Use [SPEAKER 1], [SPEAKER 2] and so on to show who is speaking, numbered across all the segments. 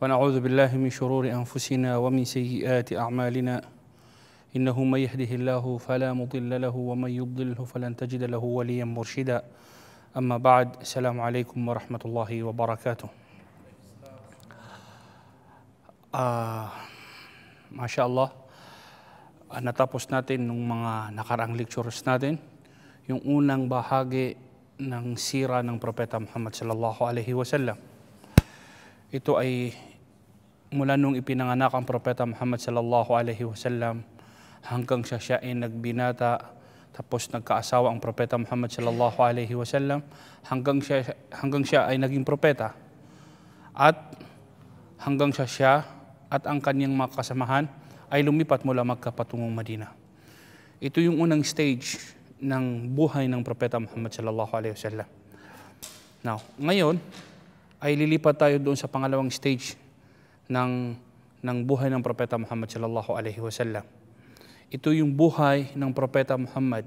[SPEAKER 1] ونعوذ بالله من شرور أنفسنا ومن سيئات أعمالنا إنه من يهده الله فلا مضل له ومن يضلله فلن تجد له وليا مرشدا أما بعد السلام عليكم ورحمة الله وبركاته uh, Masya Allah, uh, natapos natin ng mga nakarang lectures natin, yung unang bahagi ng sira ng Propeta Muhammad sallallahu alaihi wasallam. Ito ay mula nung ipinanganak ang Propeta Muhammad sallallahu alaihi wasallam hanggang siya siya ay nagbinata tapos nagkaasawa ang Propeta Muhammad sallallahu alaihi wasallam hanggang siya hanggang siya ay naging propeta at hanggang siya siya at ang kanyang mga kasamahan ay lumipat mula Magka patungong Madina. Ito yung unang stage ng buhay ng Propeta Muhammad sallallahu alaihi wasallam. Now, ngayon ay lilipat tayo doon sa pangalawang stage ng, ng buhay ng Propeta Muhammad sallallahu alaihi wasallam. Ito yung buhay ng Propeta Muhammad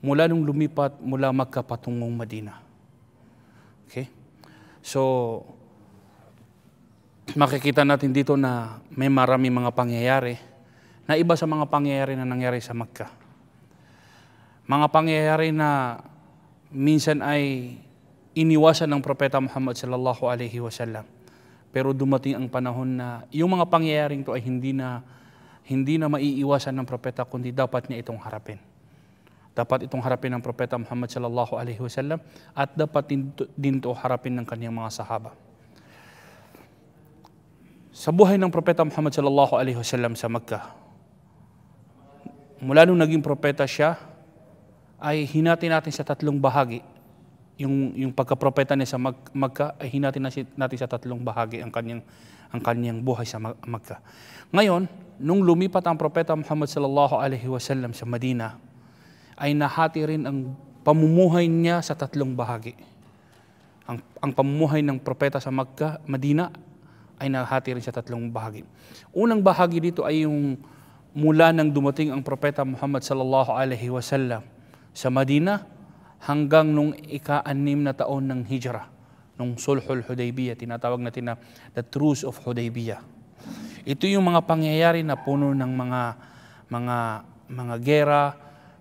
[SPEAKER 1] mula nung lumipat mula Magka patungong Madina. Okay? So, makikita natin dito na may marami mga pangyayari na iba sa mga pangyayari na nangyari sa Magka. Mga pangyayari na minsan ay iniwasan ng Propeta Muhammad sallallahu alaihi wasallam. Pero dumating ang panahon na yung mga pangyayaring to ay hindi na hindi na maiiwasan ng propeta kundi dapat niya itong harapin. Dapat itong harapin ng propeta Muhammad sallallahu alaihi wasallam at dapat din to, din to harapin ng kaniyang mga sahaba. Sa buhay ng propeta Muhammad sallallahu alaihi wasallam sa Mecca, mula nung naging propeta siya, ay hinati natin sa tatlong bahagi yung, yung pagkapropeta niya sa mag, Magka, ay hinatin natin, natin sa tatlong bahagi ang kanyang, ang kanyang buhay sa Magka. Ngayon, nung lumipat ang propeta Muhammad sallallahu alaihi wasallam sa Medina, ay nahati rin ang pamumuhay niya sa tatlong bahagi. Ang, ang pamumuhay ng propeta sa Magka, Medina, ay nahati rin sa tatlong bahagi. Unang bahagi dito ay yung mula nang dumating ang propeta Muhammad sallallahu alaihi wasallam sa Medina, hanggang nung ika-anim na taon ng Hijra, nung Sulhul Hudaybiyah, tinatawag natin na the Truce of Hudaybiyah. Ito yung mga pangyayari na puno ng mga mga mga gera,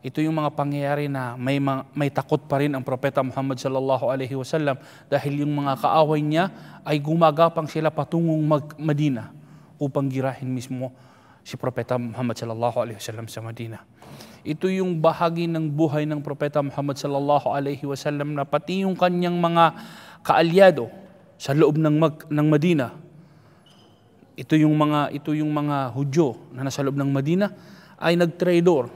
[SPEAKER 1] ito yung mga pangyayari na may, may takot pa rin ang Propeta Muhammad sallallahu alaihi wasallam dahil yung mga kaaway niya ay gumagapang sila patungong mag Madina upang girahin mismo si Propeta Muhammad sallallahu alaihi wasallam sa Madina. Ito yung bahagi ng buhay ng Propeta Muhammad sallallahu alaihi wasallam na pati yung kanyang mga kaalyado sa loob ng, mag, ng Medina Ito yung mga ito yung mga Hudyo na nasa loob ng Medina ay nagtraidor.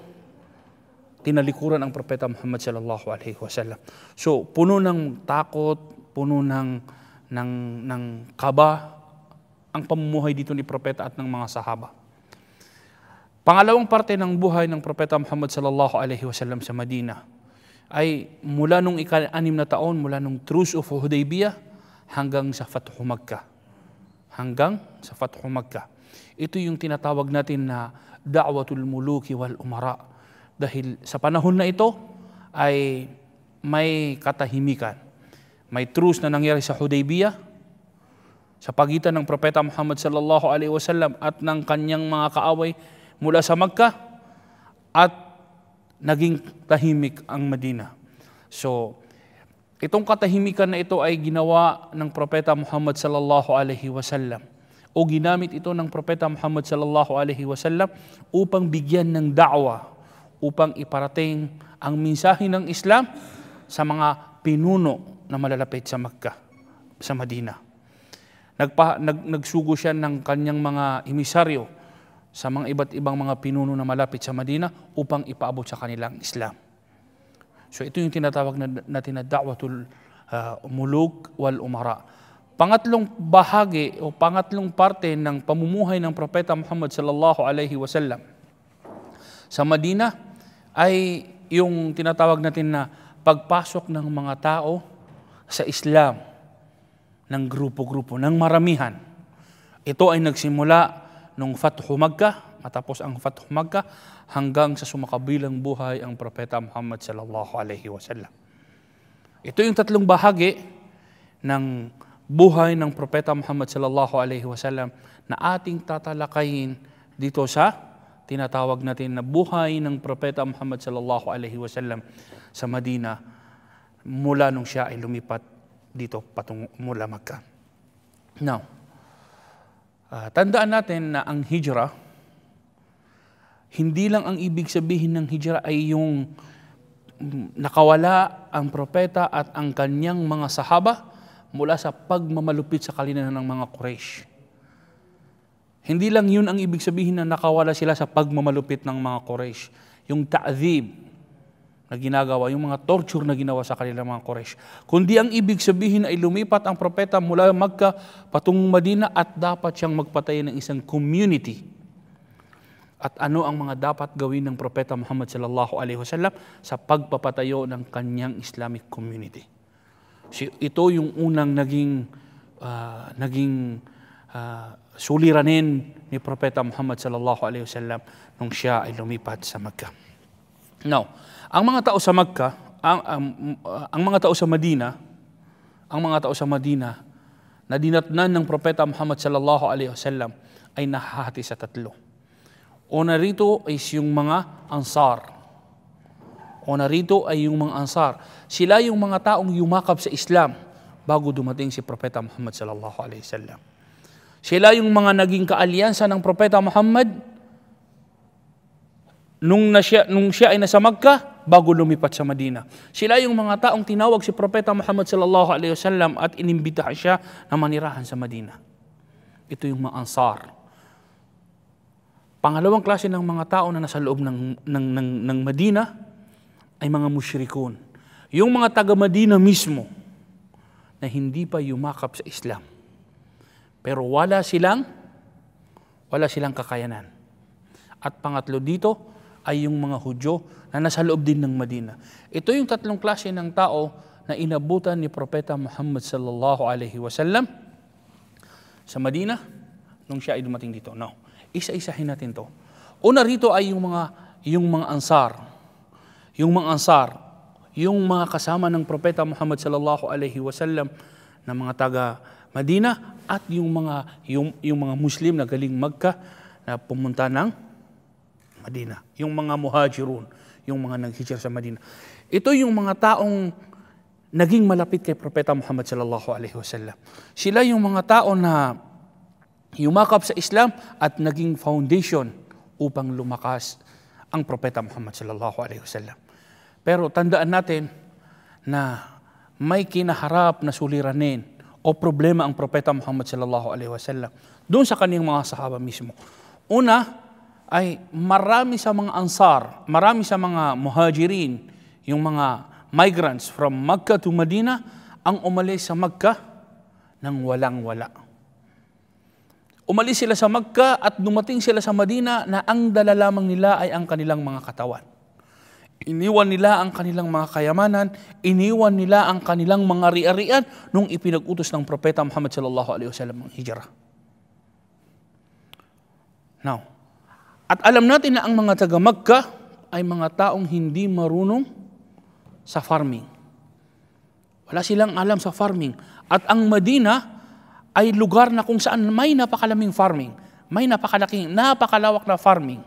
[SPEAKER 1] Tinalikuran ang Propeta Muhammad sallallahu alaihi wasallam. So, puno ng takot, puno ng ng ng kaba ang pamumuhay dito ni propeta at ng mga sahaba. Pangalawang parte ng buhay ng Propeta Muhammad sallallahu alaihi wasallam sa Madina ay mula nung ika-anim na taon, mula nung Truce of Hudaybiyah hanggang sa Fathu Makkah. Hanggang sa Fathu Makkah. Ito yung tinatawag natin na da'watul muluki wal umara. Dahil sa panahon na ito ay may katahimikan. May truce na nangyari sa Hudaybiyah sa pagitan ng Propeta Muhammad sallallahu alaihi wasallam at ng kanyang mga kaaway mula sa Magka at naging tahimik ang Medina. So, itong katahimikan na ito ay ginawa ng Propeta Muhammad sallallahu alaihi wasallam o ginamit ito ng Propeta Muhammad sallallahu alaihi wasallam upang bigyan ng da'wa upang iparating ang mensahe ng Islam sa mga pinuno na malalapit sa Makkah, sa Madina. Nagpa, nag, nagsugo siya ng kanyang mga emisaryo sa mga iba't ibang mga pinuno na malapit sa Madina upang ipaabot sa kanilang Islam. So ito yung tinatawag natin na da'watul uh, ah, muluk wal umara. Pangatlong bahagi o pangatlong parte ng pamumuhay ng Propeta Muhammad sallallahu alaihi wasallam sa Madina ay yung tinatawag natin na pagpasok ng mga tao sa Islam ng grupo-grupo, ng maramihan. Ito ay nagsimula nung Fathu Makkah, matapos ang Fathu Makkah, hanggang sa sumakabilang buhay ang Propeta Muhammad sallallahu alaihi wasallam. Ito yung tatlong bahagi ng buhay ng Propeta Muhammad sallallahu alaihi wasallam na ating tatalakayin dito sa tinatawag natin na buhay ng Propeta Muhammad sallallahu alaihi wasallam sa Madina mula nung siya ay lumipat dito patungo mula Makkah. Now, Uh, tandaan natin na ang hijra, hindi lang ang ibig sabihin ng hijra ay yung mm, nakawala ang propeta at ang kanyang mga sahaba mula sa pagmamalupit sa kalinahan ng mga Quraysh. Hindi lang yun ang ibig sabihin na nakawala sila sa pagmamalupit ng mga Quraysh. Yung ta'zib, na ginagawa, yung mga torture na ginawa sa kanila mga Quraysh. Kundi ang ibig sabihin ay lumipat ang propeta mula Magka patungong Madina at dapat siyang magpatay ng isang community. At ano ang mga dapat gawin ng propeta Muhammad sallallahu alaihi wasallam sa pagpapatayo ng kanyang Islamic community. Si ito yung unang naging uh, naging uh, suliranin ni propeta Muhammad sallallahu alaihi wasallam nung siya ay lumipat sa Makkah. Now, ang mga tao sa Magka, ang, ang, ang mga tao sa Madina, ang mga tao sa Madina na dinatnan ng Propeta Muhammad sallallahu alaihi wasallam ay nahahati sa tatlo. Una rito is yung mga ansar. Una rito ay yung mga ansar. Sila yung mga taong yumakap sa Islam bago dumating si Propeta Muhammad sallallahu alaihi wasallam. Sila yung mga naging kaalyansa ng Propeta Muhammad nung, na siya, nung siya ay nasa Magka bago lumipat sa Madina. Sila yung mga taong tinawag si Propeta Muhammad sallallahu alaihi wasallam at inimbitahan siya na manirahan sa Madina. Ito yung mga Ansar. Pangalawang klase ng mga tao na nasa loob ng, ng, ng, ng Madina ay mga musyrikun. Yung mga taga-Madina mismo na hindi pa yumakap sa Islam. Pero wala silang wala silang kakayanan. At pangatlo dito, ay yung mga Hudyo na nasa loob din ng Madina. Ito yung tatlong klase ng tao na inabutan ni Propeta Muhammad sallallahu alaihi wasallam sa Madina nung siya ay dumating dito. No. Isa-isahin natin to. Una rito ay yung mga yung mga ansar. Yung mga ansar, yung mga kasama ng Propeta Muhammad sallallahu alaihi wasallam na mga taga Madina at yung mga yung, yung mga Muslim na galing Magka na pumunta ng Madina. Yung mga muhajirun, yung mga naghijir sa Madina. Ito yung mga taong naging malapit kay Propeta Muhammad sallallahu alaihi wasallam. Sila yung mga tao na yumakap sa Islam at naging foundation upang lumakas ang Propeta Muhammad sallallahu alaihi wasallam. Pero tandaan natin na may kinaharap na suliranin o problema ang Propeta Muhammad sallallahu alaihi wasallam doon sa kaniyang mga sahaba mismo. Una, ay marami sa mga ansar, marami sa mga muhajirin, yung mga migrants from Makkah to Medina, ang umalis sa Makkah nang walang-wala. Umalis sila sa Makkah at dumating sila sa Medina na ang dala lamang nila ay ang kanilang mga katawan. Iniwan nila ang kanilang mga kayamanan, iniwan nila ang kanilang mga riarian nung ipinag-utos ng Propeta Muhammad sallallahu alaihi wasallam ang hijrah. Now, at alam natin na ang mga taga Magka ay mga taong hindi marunong sa farming. Wala silang alam sa farming. At ang Medina ay lugar na kung saan may napakalaming farming. May napakalaking, napakalawak na farming.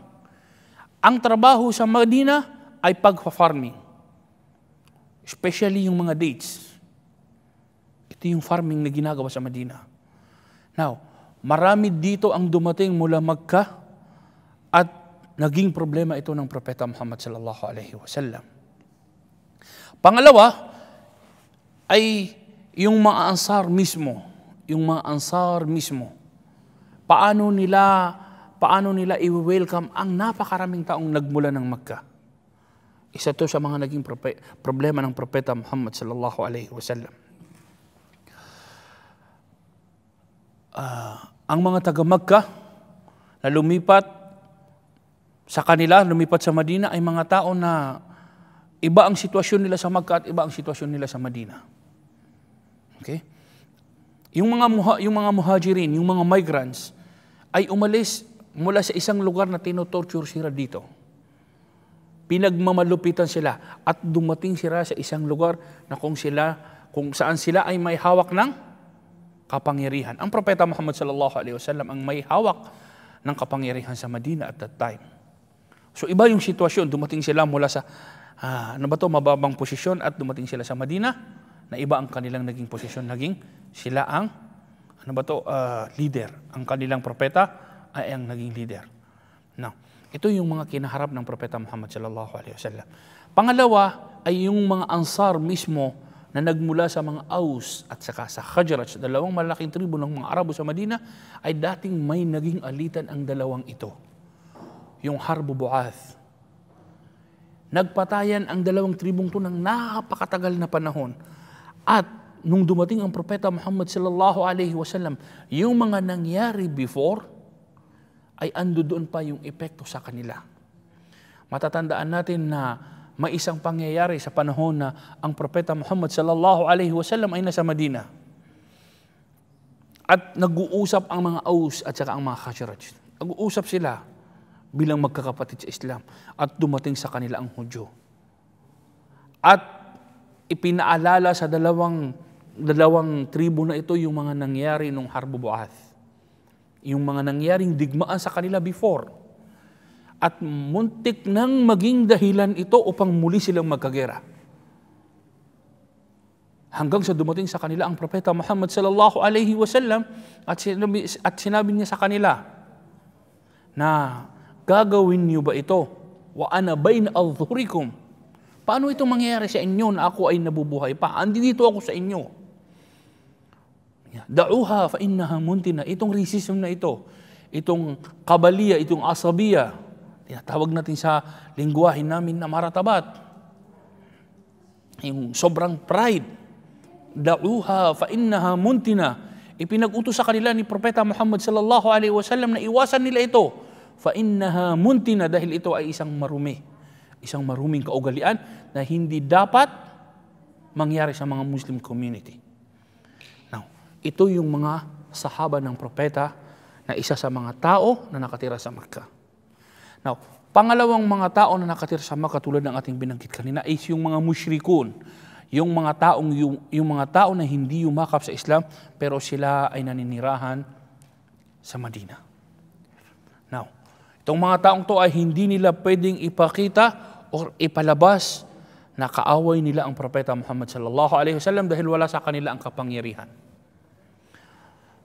[SPEAKER 1] Ang trabaho sa Medina ay pagpa-farming. Especially yung mga dates. Ito yung farming na ginagawa sa Medina. Now, marami dito ang dumating mula Magka at naging problema ito ng Propeta Muhammad sallallahu alaihi wasallam. Pangalawa ay yung mga ansar mismo, yung mga ansar mismo. Paano nila paano nila i-welcome ang napakaraming taong nagmula ng Makkah? Isa to sa mga naging problema ng Propeta Muhammad sallallahu alaihi wasallam. Uh, ah, ang mga taga Makkah na lumipat sa kanila, lumipat sa Madina, ay mga tao na iba ang sitwasyon nila sa Magka at iba ang sitwasyon nila sa Madina. Okay? Yung mga, muha, yung mga muhajirin, yung mga migrants, ay umalis mula sa isang lugar na tinotorture sila dito. Pinagmamalupitan sila at dumating sila sa isang lugar na kung sila kung saan sila ay may hawak ng kapangyarihan. Ang propeta Muhammad sallallahu alaihi wasallam ang may hawak ng kapangyarihan sa Madina at that time. So iba yung sitwasyon. Dumating sila mula sa ah, ano ba to, mababang posisyon at dumating sila sa Madina na iba ang kanilang naging posisyon. Naging sila ang ano ba to, uh, leader. Ang kanilang propeta ay ang naging leader. Now, ito yung mga kinaharap ng propeta Muhammad sallallahu alaihi wasallam. Pangalawa ay yung mga ansar mismo na nagmula sa mga Aus at saka sa Khajraj, dalawang malaking tribo ng mga Arabo sa Madina, ay dating may naging alitan ang dalawang ito yung Harbo Buath. Nagpatayan ang dalawang tribong to ng napakatagal na panahon. At nung dumating ang propeta Muhammad sallallahu alaihi wasallam, yung mga nangyari before ay ando doon pa yung epekto sa kanila. Matatandaan natin na may isang pangyayari sa panahon na ang propeta Muhammad sallallahu alaihi wasallam ay nasa Madina. At nag-uusap ang mga Aus at saka ang mga Khazraj. Nag-uusap sila bilang magkakapatid sa Islam at dumating sa kanila ang Hudyo. At ipinaalala sa dalawang dalawang tribo na ito yung mga nangyari nung Harbo Boath. Yung mga nangyaring digmaan sa kanila before. At muntik nang maging dahilan ito upang muli silang magkagera. Hanggang sa dumating sa kanila ang propeta Muhammad sallallahu alaihi wasallam at sinabi, at sinabi niya sa kanila na Gagawin niyo ba ito? Wa ana bain adhurikum. Paano ito mangyayari sa inyo na ako ay nabubuhay pa? Andi dito ako sa inyo. Da'uha fa innaha muntina. Itong racism na ito, itong kabalia, itong asabiya, tinatawag natin sa lingwahe namin na maratabat. Yung sobrang pride. Da'uha fa innaha muntina. Ipinag-utos sa kanila ni Propeta Muhammad sallallahu alaihi wasallam na iwasan nila ito fa innaha muntina dahil ito ay isang marumi. Isang maruming kaugalian na hindi dapat mangyari sa mga Muslim community. Now, ito yung mga sahaba ng propeta na isa sa mga tao na nakatira sa Makkah. Now, pangalawang mga tao na nakatira sa Makkah tulad ng ating binanggit kanina is yung mga musyrikun yung mga taong yung, yung mga tao na hindi yumakap sa Islam pero sila ay naninirahan sa Madina. Now, Itong mga taong to ay hindi nila pwedeng ipakita or ipalabas na kaaway nila ang propeta Muhammad sallallahu alaihi wasallam dahil wala sa kanila ang kapangyarihan.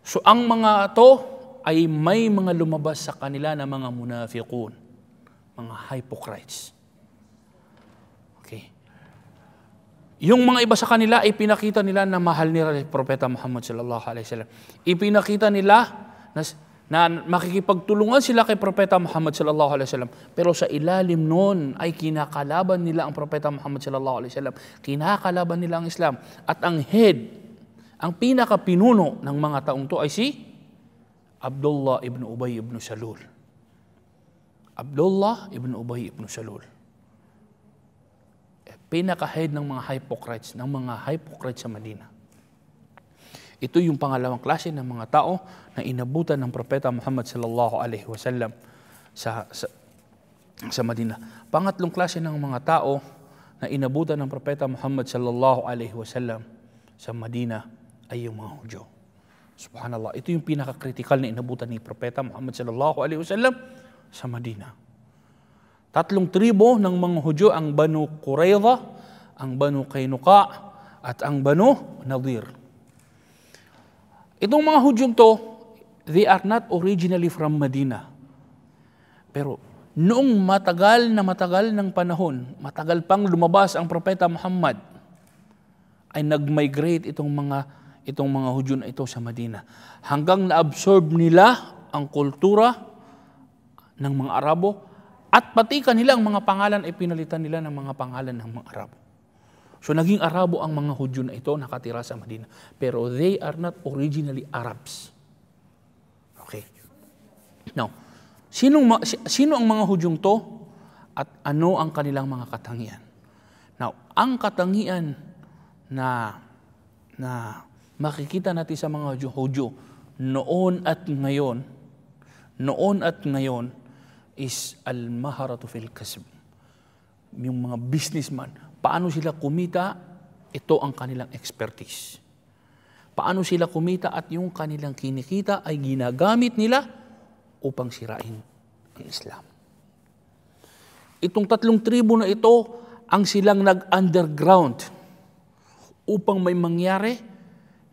[SPEAKER 1] So ang mga to ay may mga lumabas sa kanila na mga munafiqun, mga hypocrites. Okay. Yung mga iba sa kanila, ay pinakita nila na mahal nila ni Propeta Muhammad sallallahu alaihi wasallam. Ipinakita nila na na makikipagtulungan sila kay Propeta Muhammad sallallahu alaihi wasallam. Pero sa ilalim noon ay kinakalaban nila ang Propeta Muhammad sallallahu alaihi wasallam. Kinakalaban nila ang Islam at ang head, ang pinaka pinuno ng mga taong to ay si Abdullah ibn Ubay ibn Salul. Abdullah ibn Ubay ibn Salul. Eh, pinaka-head ng mga hypocrites, ng mga hypocrites sa Madina. Ito yung pangalawang klase ng mga tao na inabutan ng propeta Muhammad sallallahu alaihi wasallam sa, sa sa Madina. Pangatlong klase ng mga tao na inabutan ng propeta Muhammad sallallahu alaihi wasallam sa Madina ay yung mga Hudyo. Subhanallah, ito yung pinaka-critical na inabutan ni propeta Muhammad sallallahu alaihi wasallam sa Madina. Tatlong tribo ng mga Hudyo ang Banu Qurayza, ang Banu Kainuka, at ang Banu Nadir. Itong mga Hudyong to, they are not originally from Medina. Pero noong matagal na matagal ng panahon, matagal pang lumabas ang propeta Muhammad, ay nag-migrate itong mga itong mga Hudyo na ito sa Medina. Hanggang na-absorb nila ang kultura ng mga Arabo at pati kanilang mga pangalan ay pinalitan nila ng mga pangalan ng mga Arabo. So naging Arabo ang mga Hudyo na ito nakatira sa Medina. Pero they are not originally Arabs. Okay. Now, sino, sino ang mga Hudyong to at ano ang kanilang mga katangian? Now, ang katangian na na makikita natin sa mga Hudyo noon at ngayon, noon at ngayon is al-maharatu fil kasb. Yung mga businessman, Paano sila kumita? Ito ang kanilang expertise. Paano sila kumita at yung kanilang kinikita ay ginagamit nila upang sirain ang Islam. Itong tatlong tribo na ito ang silang nag-underground upang may mangyari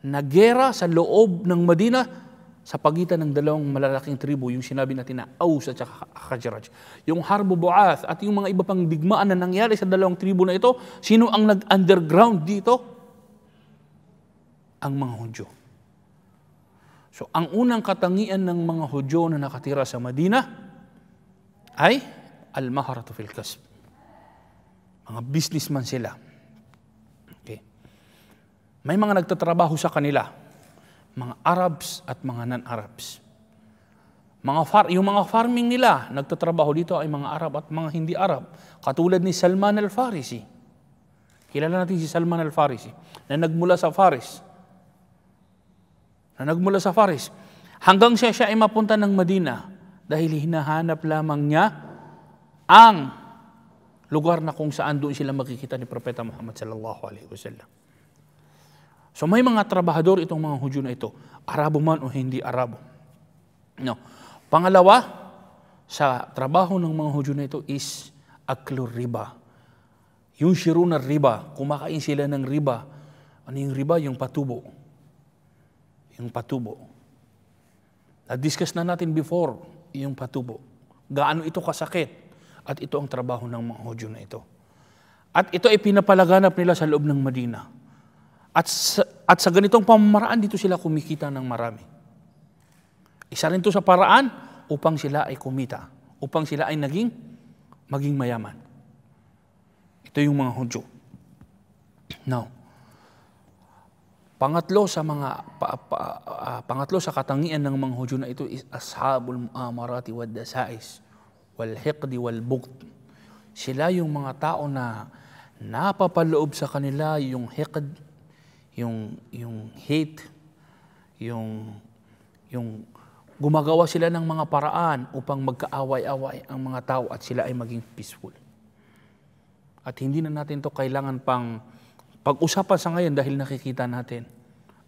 [SPEAKER 1] na gera sa loob ng Madina sa pagitan ng dalawang malalaking tribu, yung sinabi natin na Aus at saka Khajraj. Yung Harbo Buath at yung mga iba pang digmaan na nangyari sa dalawang tribu na ito, sino ang nag-underground dito? Ang mga Hudyo. So, ang unang katangian ng mga Hudyo na nakatira sa Madina ay al-maharatu fil kasb. Mga businessman sila. Okay. May mga nagtatrabaho sa kanila mga Arabs at mga non-Arabs. Mga far, yung mga farming nila, nagtatrabaho dito ay mga Arab at mga hindi Arab. Katulad ni Salman al-Farisi. Kilala natin si Salman al-Farisi na nagmula sa Faris. Na nagmula sa Faris. Hanggang siya siya ay mapunta ng Madina dahil hinahanap lamang niya ang lugar na kung saan doon sila makikita ni Propeta Muhammad sallallahu alaihi wasallam. So may mga trabahador itong mga Hudyo na ito, Arabo man o hindi Arabo. No. Pangalawa, sa trabaho ng mga Hudyo na ito is aklo riba. Yung shiro na riba, kumakain sila ng riba. Ano yung riba? Yung patubo. Yung patubo. Na-discuss na natin before yung patubo. Gaano ito kasakit. At ito ang trabaho ng mga Hudyo na ito. At ito ay pinapalaganap nila sa loob ng Madina at sa, at sa ganitong pamamaraan, dito sila kumikita ng marami. Isa rin to sa paraan upang sila ay kumita, upang sila ay naging maging mayaman. Ito yung mga Hudyo. Now, Pangatlo sa mga pa, pa, uh, pangatlo sa katangian ng mga Hudyo na ito is ashabul amarati wad dasais wal hiqdi wal bugt. Sila yung mga tao na napapaloob sa kanila yung hiqd, yung, yung hate, yung, yung gumagawa sila ng mga paraan upang magkaaway-away ang mga tao at sila ay maging peaceful. At hindi na natin to kailangan pang pag-usapan sa ngayon dahil nakikita natin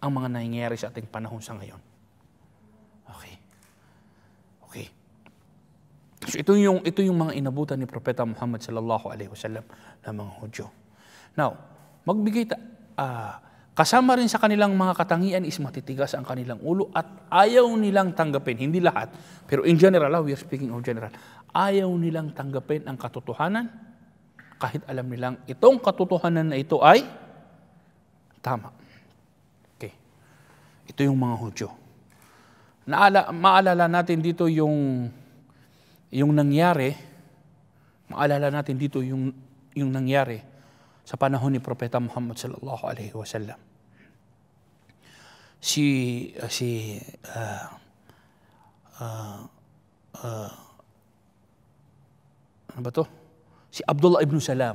[SPEAKER 1] ang mga nangyayari sa ating panahon sa ngayon. Okay. Okay. So ito yung ito yung mga inabutan ni Propeta Muhammad sallallahu alaihi wasallam ng mga Hudyo. Now, magbigay ta, uh, Kasama rin sa kanilang mga katangian is matitigas ang kanilang ulo at ayaw nilang tanggapin, hindi lahat, pero in general, ah, we are speaking of general, ayaw nilang tanggapin ang katotohanan kahit alam nilang itong katotohanan na ito ay tama. Okay. Ito yung mga Hudyo. Naala, maalala natin dito yung, yung nangyari, maalala natin dito yung, yung nangyari sa panahon ni Propeta Muhammad sallallahu alaihi wasallam. Si uh, si uh, uh, uh, ano ba to? Si Abdullah ibn Salam.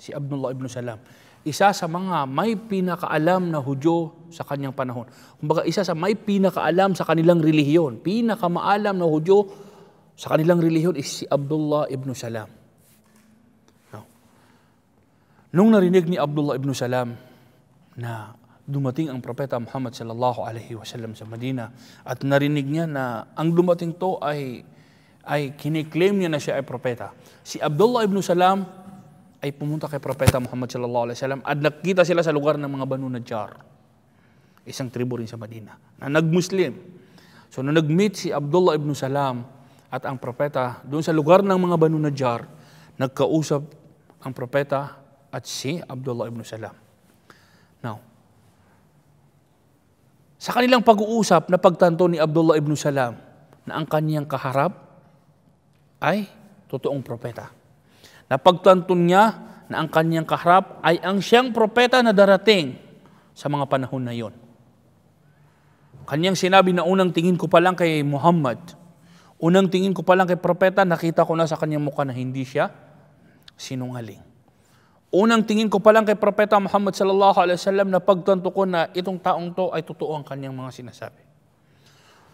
[SPEAKER 1] Si Abdullah ibn Salam. Isa sa mga may pinakaalam na Hudyo sa kanyang panahon. Kumbaga, isa sa may pinakaalam sa kanilang relihiyon. Pinakamaalam na Hudyo sa kanilang relihiyon is si Abdullah ibn Salam Nung narinig ni Abdullah ibn Salam na dumating ang propeta Muhammad sallallahu alaihi wasallam sa Medina at narinig niya na ang dumating to ay ay kiniklaim niya na siya ay propeta. Si Abdullah ibn Salam ay pumunta kay propeta Muhammad sallallahu alaihi wasallam at nakita sila sa lugar ng mga Banu Najjar. Isang tribo rin sa Medina na nagmuslim. So nung nagmeet si Abdullah ibn Salam at ang propeta doon sa lugar ng mga Banu Najjar, nagkausap ang propeta at si Abdullah ibn Salam. Now, sa kanilang pag-uusap na pagtanto ni Abdullah ibn Salam na ang kaniyang kaharap ay totoong propeta. Na Napagtanto niya na ang kaniyang kaharap ay ang siyang propeta na darating sa mga panahon na iyon. Kanyang sinabi na unang tingin ko pa lang kay Muhammad, unang tingin ko pa lang kay propeta, nakita ko na sa kanyang mukha na hindi siya sinungaling. Unang tingin ko pa lang kay Propeta Muhammad sallallahu alaihi wasallam na pagtanto ko na itong taong to ay totoo ang kanyang mga sinasabi.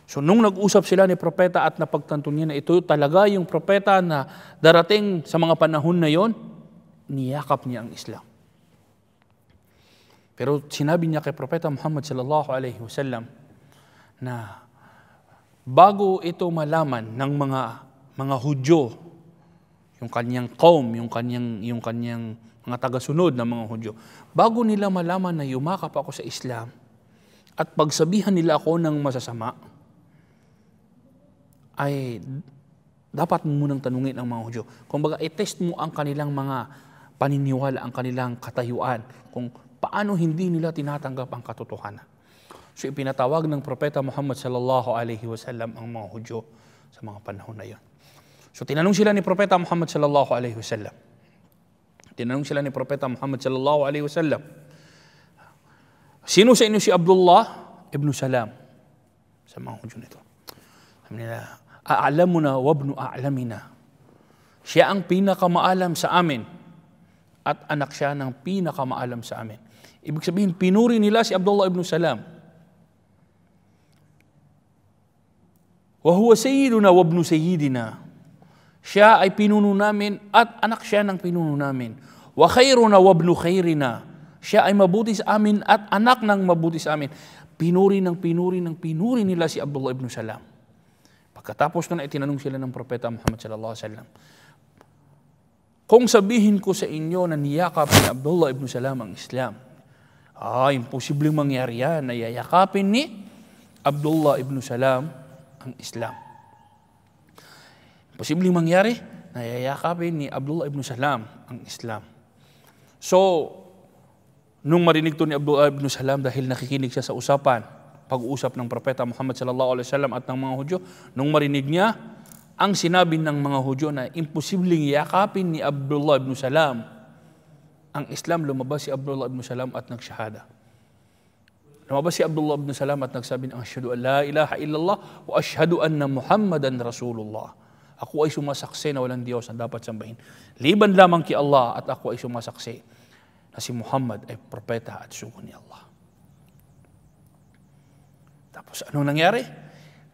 [SPEAKER 1] So nung nag-usap sila ni Propeta at napagtanto niya na ito talaga yung Propeta na darating sa mga panahon na yon, niyakap niya ang Islam. Pero sinabi niya kay Propeta Muhammad sallallahu alaihi wasallam na bago ito malaman ng mga mga Hudyo, yung kanyang kaum, yung kanyang yung kanyang mga tagasunod ng mga Hudyo. Bago nila malaman na yumakap ako sa Islam at pagsabihan nila ako ng masasama, ay dapat mo munang tanungin ang mga Hudyo. Kung baga, i-test mo ang kanilang mga paniniwala, ang kanilang katayuan, kung paano hindi nila tinatanggap ang katotohanan. So ipinatawag ng Propeta Muhammad sallallahu alaihi wasallam ang mga Hudyo sa mga panahon na iyon. So tinanong sila ni Propeta Muhammad sallallahu alaihi wasallam, Tinanong sila ni Propeta Muhammad sallallahu alaihi wasallam, Sino sa inyo si Abdullah ibn Salam? Sa mga Hudyo nito. Sabi nila, Aalamuna wabnu a'lamina. Siya ang pinakamaalam sa amin at anak siya ng pinakamaalam sa amin. Ibig sabihin, pinuri nila si Abdullah ibn Salam. Wa huwa sayyiduna wa ibn sayyidina. Siya ay pinuno namin at anak siya ng pinuno namin. Wa khairuna wa ibnu khairina. Siya ay mabuti sa amin at anak ng mabuti sa amin. Pinuri ng pinuri ng pinuri nila si Abdullah ibn Salam. Pagkatapos ay tinanong sila ng Propeta Muhammad sallallahu alaihi wasallam, kung sabihin ko sa inyo na niyakap ni Abdullah ibn Salam ang Islam, ah, imposible mangyari yan, na yayakapin ni Abdullah ibn Salam ang Islam. Posibleng mangyari, nayayakapin ni Abdullah ibn Salam ang Islam. So, nung marinig to ni Abdullah ibn Salam dahil nakikinig siya sa usapan, pag-uusap ng propeta Muhammad sallallahu alaihi wasallam at ng mga Hudyo, nung marinig niya ang sinabi ng mga Hudyo na imposibleng yakapin ni Abdullah ibn Salam ang Islam, lumabas si Abdullah ibn Salam at nagshahada. Lumabas si Abdullah ibn Salam at nagsabi ng ashhadu an la ilaha illallah wa ashhadu anna Muhammadan Rasulullah. Ako ay sumasaksi na walang Diyos ang dapat sambahin. Liban lamang kay Allah at ako ay sumasaksi na si Muhammad ay propeta at sugo ni Allah. Tapos anong nangyari?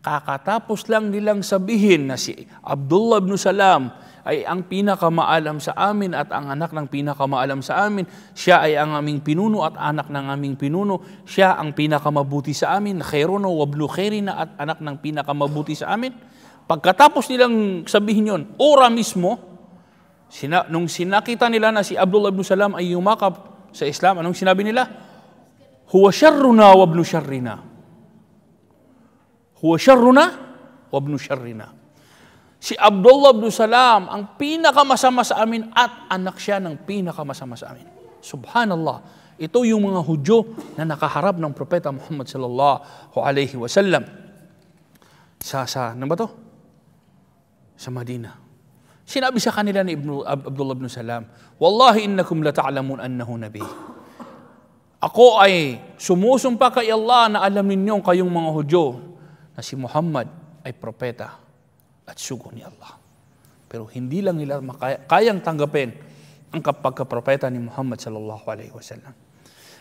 [SPEAKER 1] Kakatapos lang nilang sabihin na si Abdullah ibn Salam ay ang pinakamaalam sa amin at ang anak ng pinakamaalam sa amin. Siya ay ang aming pinuno at anak ng aming pinuno. Siya ang pinakamabuti sa amin. Khairuna wablu khairina at anak ng pinakamabuti sa amin. Pagkatapos nilang sabihin yon, ora mismo, sina, nung sinakita nila na si Abdullah ibn Salam ay yumakap sa Islam, anong sinabi nila? Huwa sharruna wa ibn sharrina. Huwa sharruna wa ibn sharrina. Si Abdullah ibn Salam ang pinakamasama sa amin at anak siya ng pinakamasama sa amin. Subhanallah. Ito yung mga Hudyo na nakaharap ng Propeta Muhammad sallallahu alaihi wasallam. Sa, sa, ano ba to? sa Madina. Sinabi sa kanila ni Ibn, Abdullah ibn Salam, Wallahi innakum lata'lamun annahu nabi. Ako ay sumusumpa kay Allah na alam ninyo kayong mga Hudyo na si Muhammad ay propeta at sugo ni Allah. Pero hindi lang nila kayang tanggapin ang kapagkapropeta ni Muhammad sallallahu alaihi wasallam.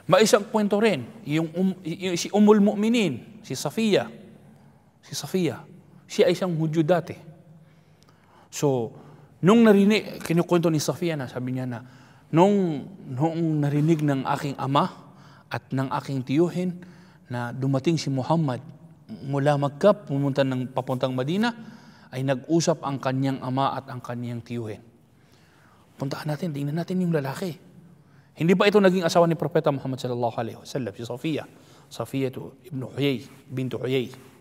[SPEAKER 1] May isang kwento rin, yung, um, yung si Umul Mu'minin, si Safiya, si Safiya, siya ay isang Hudyo dati So, nung narinig, kinukwento ni Sofia na sabi niya na, nung, nung narinig ng aking ama at ng aking tiyuhin na dumating si Muhammad mula Magka, pumunta ng papuntang Madina, ay nag-usap ang kanyang ama at ang kanyang tiyuhin. Puntaan natin, tingnan natin yung lalaki. Hindi pa ito naging asawa ni Propeta Muhammad sallallahu alaihi wasallam, si Sofia. Sofia to Ibn Huyay, bintu Huyay.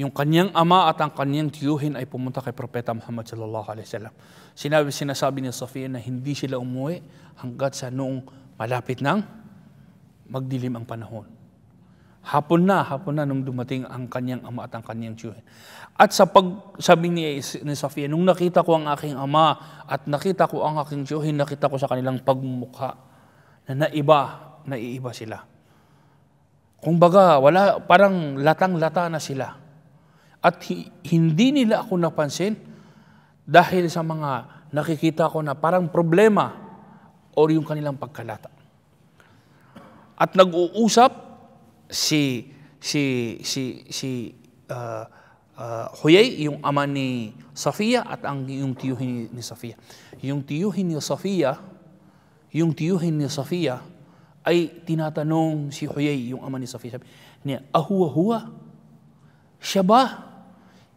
[SPEAKER 1] Yung kanyang ama at ang kanyang tiyuhin ay pumunta kay Propeta Muhammad sallallahu alaihi wasallam. Sinabi sinasabi ni Safiya na hindi sila umuwi hanggat sa noong malapit nang magdilim ang panahon. Hapon na, hapon na nung dumating ang kanyang ama at ang kanyang tiyuhin. At sa pagsabi ni, ni Safia, nung nakita ko ang aking ama at nakita ko ang aking tiyuhin, nakita ko sa kanilang pagmukha na naiba, naiiba sila. Kung baga, wala, parang latang-lata na sila. At hindi nila ako napansin dahil sa mga nakikita ko na parang problema or yung kanilang pagkalata. At nag-uusap si si si si uh, ah, uh, ah, Huye, yung ama ni Sofia at ang yung tiyuhin ni, ni Sofia. Yung tiyuhin ni Sofia, yung tiyuhin ni Sofia ay tinatanong si Huye, yung ama ni Sofia. Sabi niya, ahuwa-huwa? Siya ba?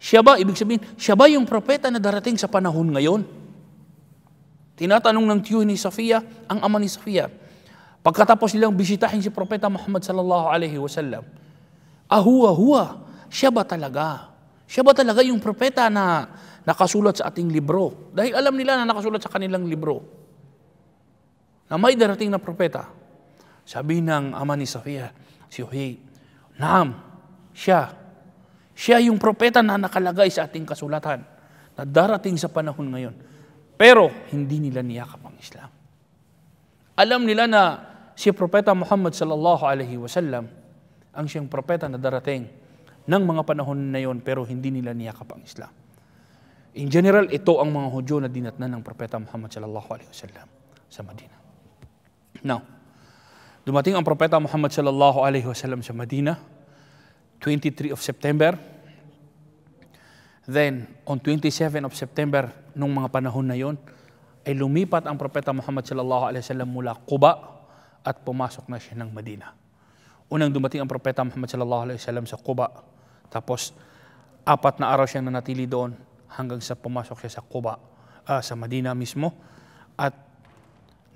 [SPEAKER 1] Siya ba, ibig sabihin, siya ba yung propeta na darating sa panahon ngayon? Tinatanong ng tiyo ni Safia, ang ama ni Safia, pagkatapos nilang bisitahin si Propeta Muhammad sallallahu alaihi wasallam, ahuwa huwa, siya ba talaga? Siya ba talaga yung propeta na nakasulat sa ating libro? Dahil alam nila na nakasulat sa kanilang libro na may darating na propeta. Sabi ng ama ni Safia, si Huy, Naam, siya, siya yung propeta na nakalagay sa ating kasulatan na darating sa panahon ngayon. Pero hindi nila niyakap ang Islam. Alam nila na si Propeta Muhammad sallallahu alaihi wasallam ang siyang propeta na darating ng mga panahon na yon pero hindi nila niyakap ang Islam. In general, ito ang mga Hudyo na dinatnan ng Propeta Muhammad sallallahu alaihi wasallam sa Madina. Now, dumating ang Propeta Muhammad sallallahu alaihi wasallam sa Madina 23 of September. Then, on 27 of September, nung mga panahon na yon, ay lumipat ang Propeta Muhammad sallallahu alaihi wasallam mula Quba at pumasok na siya ng Medina. Unang dumating ang Propeta Muhammad sallallahu alaihi wasallam sa Quba. Tapos, apat na araw siyang nanatili doon hanggang sa pumasok siya sa Quba, uh, sa Medina mismo. At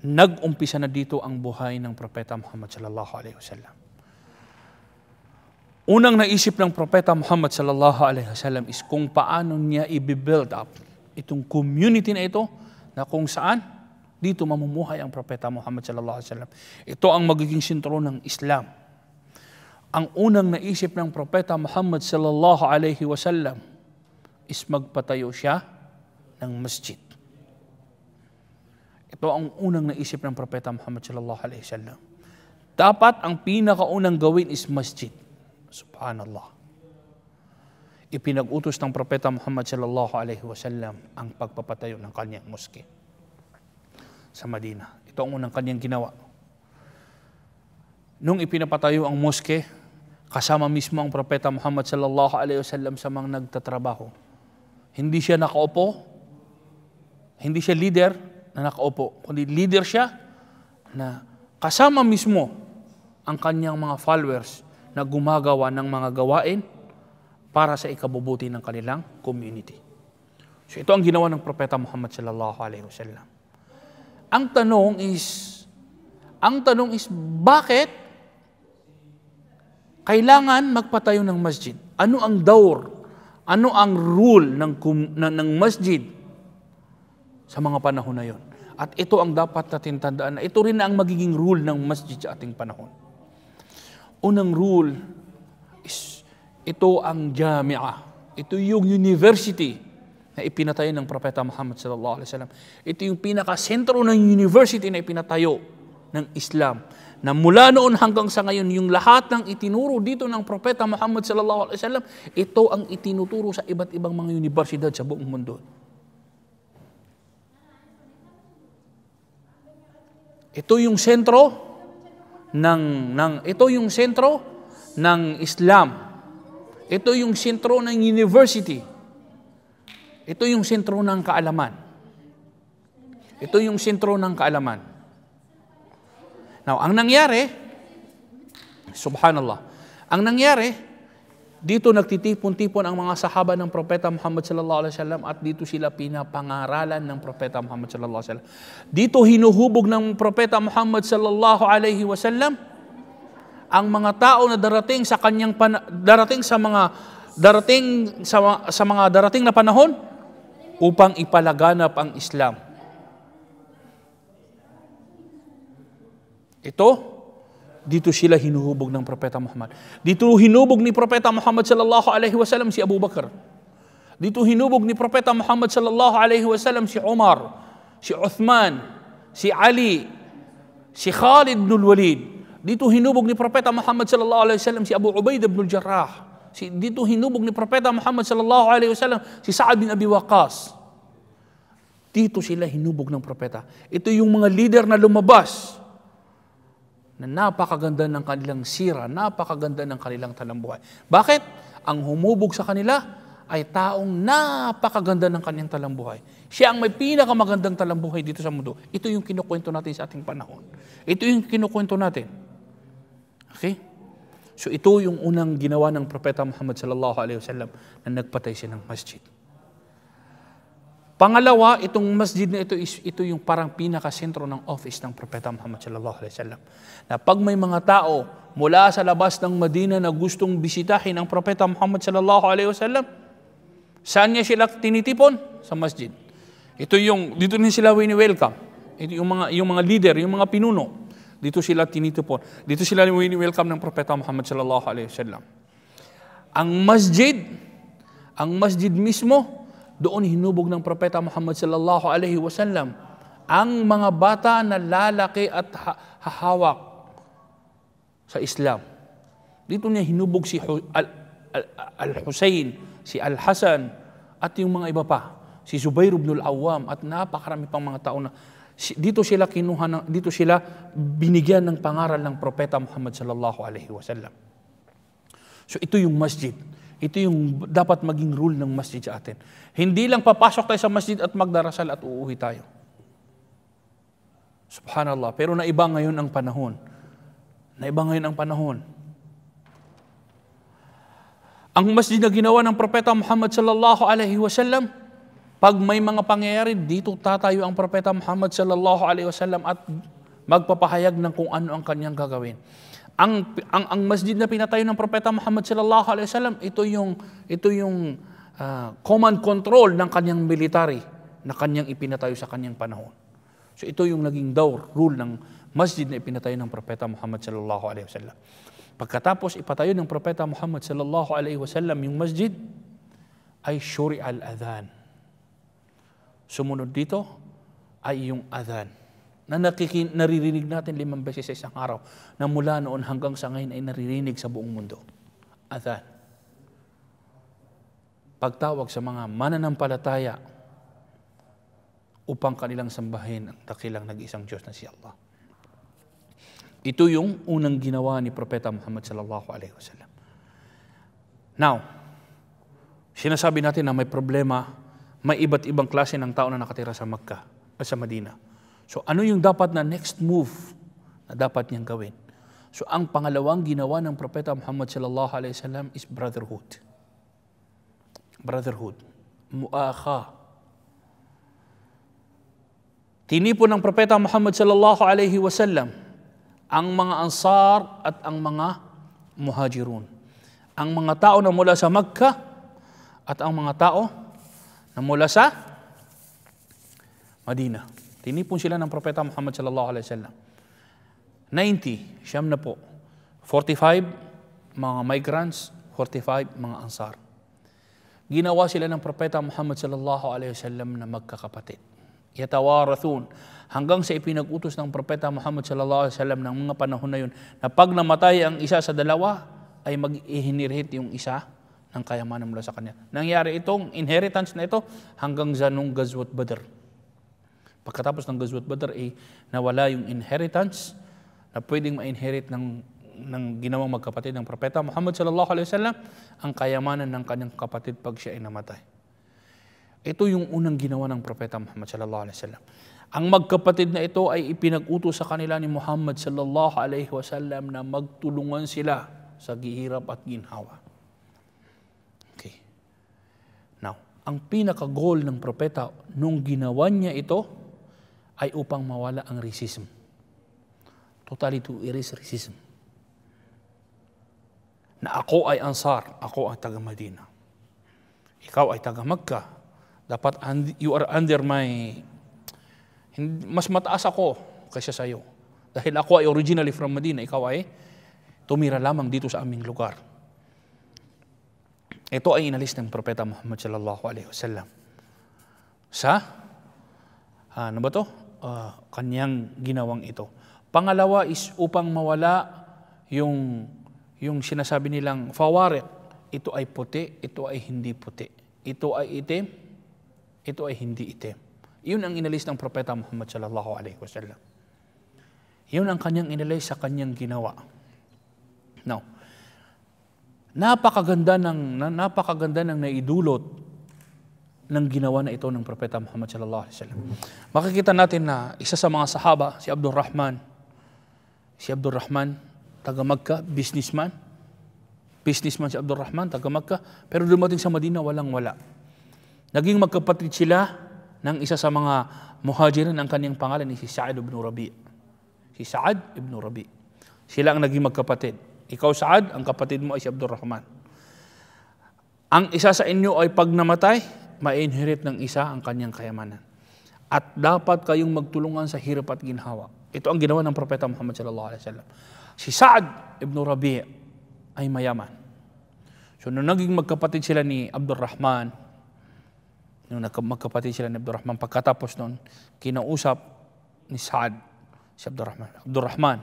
[SPEAKER 1] nag-umpisa na dito ang buhay ng Propeta Muhammad sallallahu alaihi wasallam. Unang naisip ng Propeta Muhammad sallallahu alaihi wasallam is kung paano niya i-build up itong community na ito na kung saan dito mamumuhay ang Propeta Muhammad sallallahu alaihi wasallam. Ito ang magiging sentro ng Islam. Ang unang naisip ng Propeta Muhammad sallallahu alaihi wasallam is magpatayo siya ng masjid. Ito ang unang naisip ng Propeta Muhammad sallallahu alaihi wasallam. Dapat ang pinakaunang gawin is masjid Subhanallah. Ipinag-utos ng Propeta Muhammad sallallahu alaihi wasallam ang pagpapatayo ng kanyang moske sa Madina. Ito ang unang kanyang ginawa. Nung ipinapatayo ang moske, kasama mismo ang Propeta Muhammad sallallahu alaihi wasallam sa mga nagtatrabaho. Hindi siya nakaupo, hindi siya leader na nakaupo, kundi leader siya na kasama mismo ang kanyang mga followers na gumagawa ng mga gawain para sa ikabubuti ng kanilang community. So ito ang ginawa ng Propeta Muhammad sallallahu alaihi wasallam. Ang tanong is, ang tanong is, bakit kailangan magpatayo ng masjid? Ano ang daur? Ano ang rule ng, ng, ng masjid sa mga panahon na yon? At ito ang dapat natin tandaan na ito rin na ang magiging rule ng masjid sa ating panahon. Unang rule is ito ang jami'ah. Ito yung university na ipinatayo ng Propeta Muhammad sallallahu alaihi wasallam. Ito yung pinakasentro ng university na ipinatayo ng Islam. Na mula noon hanggang sa ngayon, yung lahat ng itinuro dito ng Propeta Muhammad sallallahu alaihi wasallam, ito ang itinuturo sa iba't ibang mga universidad sa buong mundo. Ito yung sentro ng, ng ito yung sentro ng Islam. Ito yung sentro ng university. Ito yung sentro ng kaalaman. Ito yung sentro ng kaalaman. Now, ang nangyari, subhanallah, ang nangyari, dito nagtitipon-tipon ang mga sahaba ng Propeta Muhammad sallallahu alaihi wasallam at dito sila pinapangaralan ng Propeta Muhammad sallallahu alaihi wasallam. Dito hinuhubog ng Propeta Muhammad sallallahu alaihi wasallam ang mga tao na darating sa kanyang darating sa mga darating sa, sa mga darating na panahon upang ipalaganap ang Islam. Ito dito sila hinuhubog ng Propeta Muhammad. Dito hinubog ni Propeta Muhammad sallallahu alaihi wasallam si Abu Bakar. Dito hinubog ni Propeta Muhammad sallallahu alaihi wasallam si Umar, si Uthman, si Ali, si Khalid bin walid Dito hinubog ni Propeta Muhammad sallallahu alaihi wasallam si Abu Ubaid ibn al-Jarrah. Si, dito hinubog ni Propeta Muhammad sallallahu alaihi wasallam si Sa'ad bin Abi Waqqas. Dito sila hinubog ng propeta. Ito yung mga leader na lumabas na napakaganda ng kanilang sira, napakaganda ng kanilang talambuhay. Bakit? Ang humubog sa kanila ay taong napakaganda ng kanyang talambuhay. Siya ang may pinakamagandang talambuhay dito sa mundo. Ito yung kinukwento natin sa ating panahon. Ito yung kinukwento natin. Okay? So ito yung unang ginawa ng Propeta Muhammad sallallahu alaihi wasallam na nagpatay siya ng masjid. Pangalawa, itong masjid na ito, ito yung parang pinakasentro ng office ng Propeta Muhammad sallallahu alaihi wasallam. Na pag may mga tao mula sa labas ng Madina na gustong bisitahin ang Propeta Muhammad sallallahu alaihi wasallam, saan niya sila tinitipon? Sa masjid. Ito yung, dito niya sila wini-welcome. Ito yung mga, yung mga leader, yung mga pinuno. Dito sila tinitipon. Dito sila wini-welcome ng Propeta Muhammad sallallahu alaihi wasallam. Ang masjid, ang masjid mismo, doon hinubog ng Propeta Muhammad sallallahu alaihi wasallam ang mga bata na lalaki at ha- hahawak sa Islam. Dito niya hinubog si Al-Hussein, si Al-Hasan, at yung mga iba pa. Si Zubair ibn al-Awwam at napakarami pang mga tao na dito sila kinuha ng, dito sila binigyan ng pangaral ng propeta Muhammad sallallahu alaihi wasallam. So ito yung masjid. Ito yung dapat maging rule ng masjid sa atin. Hindi lang papasok tayo sa masjid at magdarasal at uuwi tayo. Subhanallah. Pero naiba ngayon ang panahon. Naiba ngayon ang panahon. Ang masjid na ginawa ng Propeta Muhammad sallallahu alaihi wasallam, pag may mga pangyayari, dito tatayo ang Propeta Muhammad sallallahu alaihi wasallam at magpapahayag ng kung ano ang kanyang gagawin ang ang ang masjid na pinatayo ng propeta Muhammad sallallahu alaihi wasallam ito yung ito yung uh, command control ng kanyang military na kanyang ipinatayo sa kanyang panahon. So ito yung naging daw rule ng masjid na ipinatayo ng Propeta Muhammad sallallahu alaihi wasallam. Pagkatapos ipatayo ng Propeta Muhammad sallallahu alaihi wasallam yung masjid ay shuri al-adhan. Sumunod dito ay yung adhan na nakikin, naririnig natin limang beses sa isang araw na mula noon hanggang sa ngayon ay naririnig sa buong mundo. Adhan pagtawag sa mga mananampalataya upang kanilang sambahin ang dakilang nag-isang Diyos na si Allah. Ito yung unang ginawa ni Propeta Muhammad sallallahu alaihi wasallam. Now, sinasabi natin na may problema, may iba't ibang klase ng tao na nakatira sa Makkah at sa Madina. So ano yung dapat na next move na dapat niyang gawin? So ang pangalawang ginawa ng Propeta Muhammad sallallahu alaihi wasallam is brotherhood brotherhood, muakha. Tinipon ng propeta Muhammad sallallahu alaihi wasallam ang mga ansar at ang mga muhajirun. Ang mga tao na mula sa Makkah at ang mga tao na mula sa Madina. Tinipon sila ng propeta Muhammad sallallahu alaihi wasallam. 90, siyam na po. 45 mga migrants, 45 mga ansar ginawa sila ng Propeta Muhammad sallallahu alaihi wasallam na magkakapatid. Yatawarathun hanggang sa ipinag-utos ng Propeta Muhammad sallallahu alaihi wasallam ng mga panahon na yun na pag namatay ang isa sa dalawa ay mag-ihinirhit yung isa ng kayamanan mula sa kanya. Nangyari itong inheritance na ito hanggang sa nung Gazwat Badr. Pagkatapos ng Gazwat Badr ay eh, nawala yung inheritance na pwedeng ma-inherit ng ng ginawang magkapatid ng propeta Muhammad sallallahu alaihi wasallam ang kayamanan ng kanyang kapatid pag siya ay namatay. Ito yung unang ginawa ng propeta Muhammad sallallahu alaihi wasallam. Ang magkapatid na ito ay ipinag-utos sa kanila ni Muhammad sallallahu alaihi wasallam na magtulungan sila sa gihirap at ginhawa. Okay. Now, ang pinaka-goal ng propeta nung ginawa niya ito ay upang mawala ang racism. Totally to erase racism na ako ay Ansar, ako ang taga Madina. Ikaw ay taga Magka. Dapat and, you are under my... Mas mataas ako kaysa sa iyo. Dahil ako ay originally from Medina, ikaw ay tumira lamang dito sa aming lugar. Ito ay inalis ng Propeta Muhammad sallallahu alaihi wasallam. Sa ah, ano ba to? Uh, kanyang ginawang ito. Pangalawa is upang mawala yung yung sinasabi nilang fawarik, ito ay puti, ito ay hindi puti. Ito ay itim, ito ay hindi itim. Iyon ang inalis ng Propeta Muhammad sallallahu alaihi wasallam. Iyon ang kanyang inalis sa kanyang ginawa. Now, napakaganda ng napakaganda ng naidulot ng ginawa na ito ng Propeta Muhammad sallallahu alaihi wasallam. Makikita natin na isa sa mga sahaba, si Abdul Rahman, si Abdul Rahman taga Magka, businessman. Businessman si Abdurrahman, taga Magka. Pero dumating sa Madina, walang wala. Naging magkapatid sila ng isa sa mga muhajirin, ang kanyang pangalan ni si Sa'ad ibn Rabi. Si Sa'ad ibn Rabi. Sila ang naging magkapatid. Ikaw Sa'ad, ang kapatid mo ay si Abdurrahman. Ang isa sa inyo ay pag namatay, ma-inherit ng isa ang kanyang kayamanan. At dapat kayong magtulungan sa hirap at ginhawa. Ito ang ginawa ng Propeta Muhammad sallallahu alaihi wasallam. Si Saad ibn Rabi' ay mayaman. So, nung naging magkapatid sila ni Abdurrahman, nung magkapatid sila ni Abdurrahman, pagkatapos nun, kinausap ni Saad si Abdurrahman. Abdurrahman,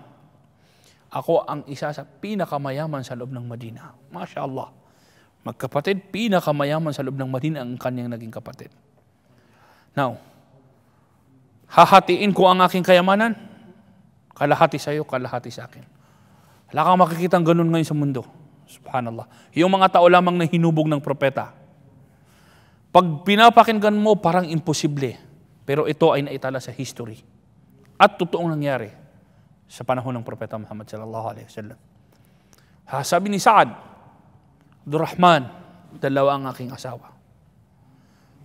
[SPEAKER 1] ako ang isa sa pinakamayaman sa loob ng Madina. Masya Allah. Magkapatid, pinakamayaman sa loob ng Madina ang kanyang naging kapatid. Now, hahatiin ko ang aking kayamanan. Kalahati sa iyo, kalahati sa akin. Wala kang makikita ganun ngayon sa mundo. Subhanallah. Yung mga tao lamang na hinubog ng propeta. Pag pinapakinggan mo, parang imposible. Pero ito ay naitala sa history. At totoong nangyari sa panahon ng propeta Muhammad sallallahu alaihi wasallam. Ha, sabi ni Saad, Durrahman, dalawa ang aking asawa.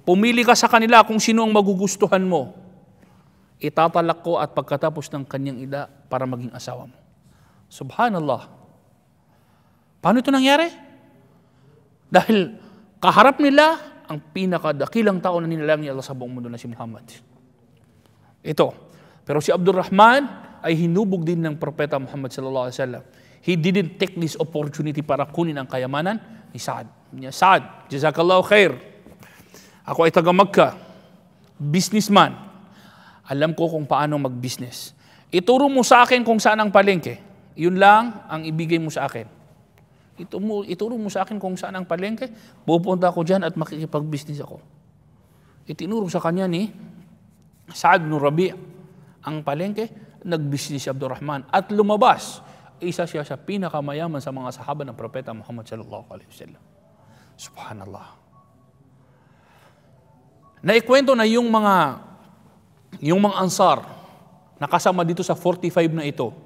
[SPEAKER 1] Pumili ka sa kanila kung sino ang magugustuhan mo. Itatalak ko at pagkatapos ng kanyang ida para maging asawa mo. Subhanallah. Paano ito nangyari? Dahil kaharap nila ang pinakadakilang tao na nilalang ni Allah sa buong mundo na si Muhammad. Ito. Pero si Abdurrahman ay hinubog din ng propeta Muhammad sallallahu alaihi wasallam. He didn't take this opportunity para kunin ang kayamanan ni Sa'ad. Niya, Sa'ad, jazakallahu khair. Ako ay taga Magka. Businessman. Alam ko kung paano mag-business. Ituro mo sa akin kung saan ang palengke. Yun lang ang ibigay mo sa akin. Ito mo, ituro mo sa akin kung saan ang palengke. Pupunta ako dyan at makikipag-business ako. Itinuro sa kanya ni Saad bin Rabi ang palengke. Nag-business si Abdurrahman at lumabas. Isa siya sa pinakamayaman sa mga sahaba ng Propeta Muhammad sallallahu alaihi wasallam. Subhanallah. Naikwento na yung mga yung mga ansar nakasama dito sa 45 na ito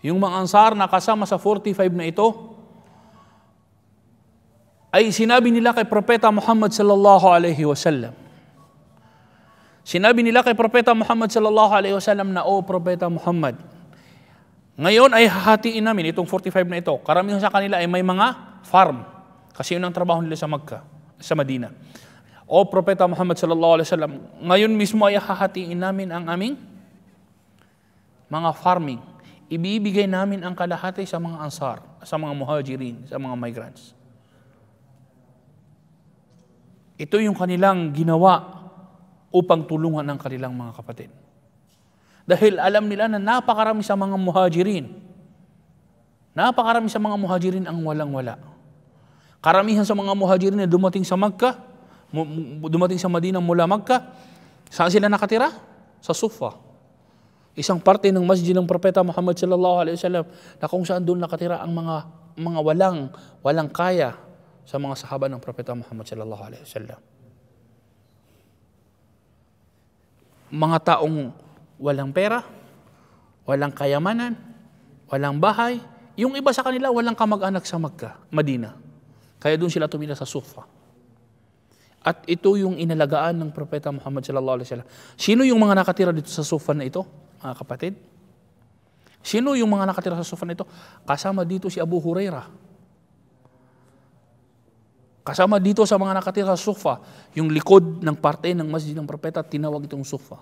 [SPEAKER 1] yung mga ansar na kasama sa 45 na ito, ay sinabi nila kay Propeta Muhammad sallallahu alaihi wasallam. Sinabi nila kay Propeta Muhammad sallallahu alaihi wasallam na, O Propeta Muhammad, ngayon ay hahatiin namin itong 45 na ito. Karamihan sa kanila ay may mga farm. Kasi yun ang trabaho nila sa Magka, sa Madina. O Propeta Muhammad sallallahu alaihi wasallam, ngayon mismo ay hahatiin namin ang aming mga farming ibibigay namin ang kalahati sa mga ansar, sa mga muhajirin, sa mga migrants. Ito yung kanilang ginawa upang tulungan ang kanilang mga kapatid. Dahil alam nila na napakarami sa mga muhajirin, napakarami sa mga muhajirin ang walang-wala. Karamihan sa mga muhajirin na dumating sa Magka, dumating sa Madinah mula Magka, saan sila nakatira? Sa Sufa. Isang parte ng masjid ng Propeta Muhammad sallallahu alaihi wasallam na kung saan doon nakatira ang mga mga walang walang kaya sa mga sahaba ng Propeta Muhammad sallallahu alaihi wasallam. Mga taong walang pera, walang kayamanan, walang bahay, yung iba sa kanila walang kamag-anak sa Magka, Madina. Kaya doon sila tumira sa Sufa. At ito yung inalagaan ng Propeta Muhammad sallallahu alaihi wasallam. Sino yung mga nakatira dito sa Sufa na ito? mga kapatid? Sino yung mga nakatira sa sofa ito? Kasama dito si Abu Huraira. Kasama dito sa mga nakatira sa sofa, yung likod ng parte ng masjid ng propeta, tinawag itong sofa.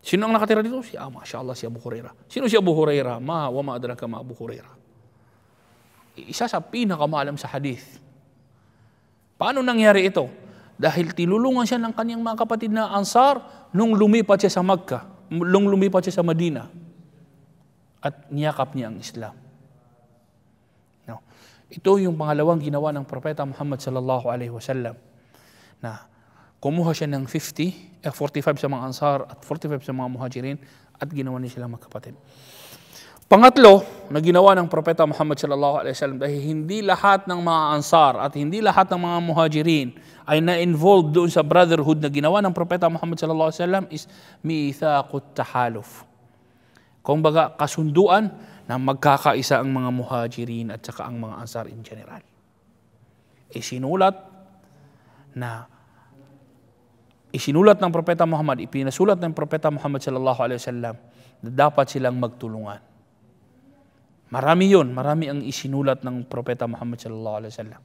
[SPEAKER 1] Sino ang nakatira dito? Si Ama, ah, siya Allah, si Abu Huraira. Sino si Abu Huraira? Ma, wa ma'adraka ma Abu Huraira. Isa sa pinakamalam sa hadith. Paano nangyari ito? dahil tinulungan siya ng kanyang mga kapatid na Ansar nung lumipat siya sa Magka, nung lumipat siya sa Madina. At niyakap niya ang Islam. No. Ito yung pangalawang ginawa ng Propeta Muhammad sallallahu alaihi wasallam na kumuha siya ng 50, eh, 45 sa mga Ansar at 45 sa mga Muhajirin at ginawa niya silang magkapatid. Pangatlo, na ginawa ng Propeta Muhammad sallallahu alaihi wasallam dahil hindi lahat ng mga ansar at hindi lahat ng mga muhajirin ay na-involved doon sa brotherhood na ginawa ng Propeta Muhammad sallallahu alaihi wasallam is mithaqut tahaluf. Kung baga kasunduan na magkakaisa ang mga muhajirin at saka ang mga ansar in general. Isinulat eh, na isinulat ng Propeta Muhammad, ipinasulat ng Propeta Muhammad sallallahu alaihi wasallam na dapat silang magtulungan Marami yon, marami ang isinulat ng Propeta Muhammad sallallahu alaihi wasallam.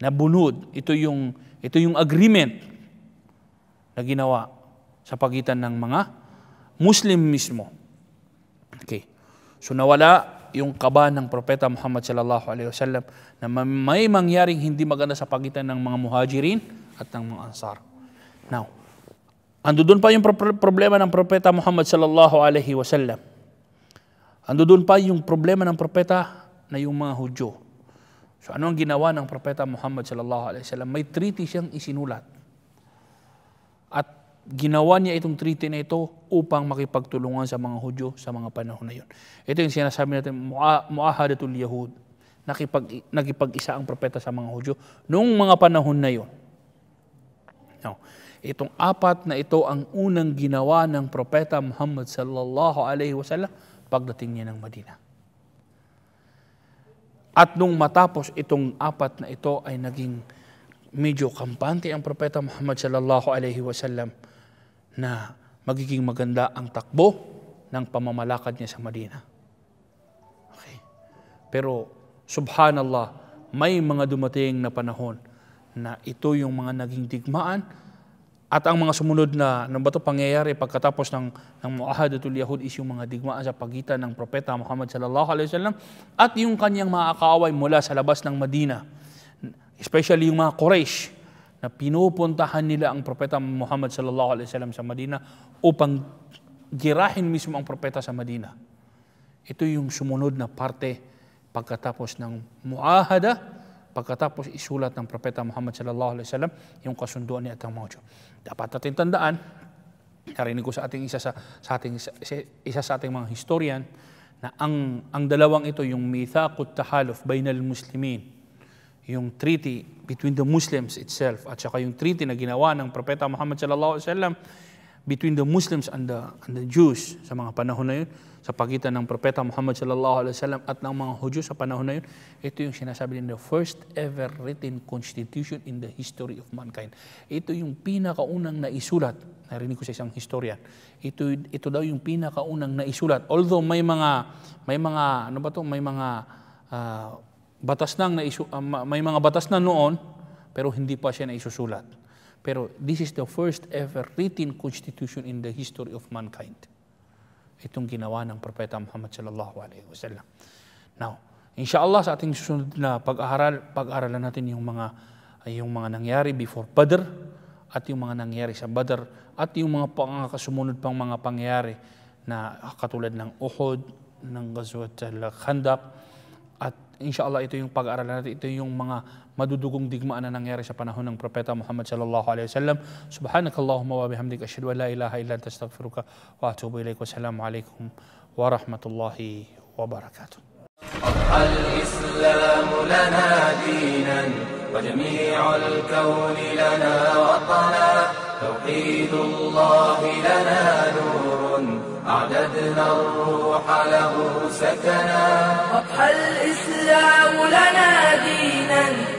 [SPEAKER 1] Na bunod, ito yung ito yung agreement na ginawa sa pagitan ng mga Muslim mismo. Okay. So nawala yung kaba ng Propeta Muhammad sallallahu alaihi wasallam na may mangyaring hindi maganda sa pagitan ng mga muhajirin at ng mga ansar. Now, ando doon pa yung problema ng Propeta Muhammad sallallahu alaihi wasallam Ando doon pa yung problema ng propeta na yung mga Hudyo. So ano ang ginawa ng propeta Muhammad sallallahu alaihi wasallam? May treaty siyang isinulat. At ginawa niya itong treaty na ito upang makipagtulungan sa mga Hudyo sa mga panahon na yun. Ito yung sinasabi natin, muahadatul Yahud. Nakipag, nakipag-isa ang propeta sa mga Hudyo noong mga panahon na yun. No. Itong apat na ito ang unang ginawa ng propeta Muhammad sallallahu alaihi wasallam pagdating niya ng Madina. At nung matapos itong apat na ito ay naging medyo kampante ang Propeta Muhammad sallallahu alaihi wasallam na magiging maganda ang takbo ng pamamalakad niya sa Madina. Okay. Pero subhanallah, may mga dumating na panahon na ito yung mga naging digmaan at ang mga sumunod na ano ba pangyayari pagkatapos ng, ng Muahadatul Yahud is yung mga digmaan sa pagitan ng Propeta Muhammad sallallahu alaihi wasallam at yung kanyang mga kaaway mula sa labas ng Madina. Especially yung mga Quraysh na pinupuntahan nila ang Propeta Muhammad sallallahu alaihi wasallam sa Madina upang girahin mismo ang Propeta sa Madina. Ito yung sumunod na parte pagkatapos ng Muahada, pagkatapos isulat ng Propeta Muhammad sallallahu alaihi wasallam yung kasunduan niya at ang mga dapat natin tandaan, narinig ko sa ating isa sa, sa ating isa sa ating mga historian na ang ang dalawang ito yung mithaqut tahaluf bainal muslimin yung treaty between the Muslims itself at saka yung treaty na ginawa ng Propeta Muhammad sallallahu alaihi wasallam between the Muslims and the, and the Jews sa mga panahon na yun, sa pagitan ng Propeta Muhammad sallallahu alaihi wasallam at ng mga Hudyo sa panahon na yun, ito yung sinasabi din, the first ever written constitution in the history of mankind. Ito yung pinakaunang naisulat, narinig ko sa isang historian, ito, ito daw yung pinakaunang naisulat. Although may mga, may mga, ano ba to, may mga uh, batas nang naisu, uh, may mga batas na noon, pero hindi pa siya naisusulat. Pero this is the first ever written constitution in the history of mankind. Itong ginawa ng Propeta Muhammad sallallahu alaihi wasallam. Now, inshallah sa ating susunod na pag-aaral, pag aaralan natin yung mga yung mga nangyari before Badr at yung mga nangyari sa Badr at yung mga pangakasumunod pang mga pangyari na katulad ng Uhud, ng Ghazwat al-Khandaq, inshallah ito yung pag-aaralan natin, ito yung mga madudugong digmaan na nangyari sa panahon ng Propeta Muhammad sallallahu alaihi wasallam. Subhanakallahumma wa bihamdika ashhadu an la ilaha illa anta astaghfiruka wa atubu ilaik. Wassalamu alaikum wa rahmatullahi wa barakatuh. الإسلام لنا دينا وجميع الكون لنا وطنا توحيد الله لنا نور أعددنا الروح له سكنا أضحى الإسلام لنا دينا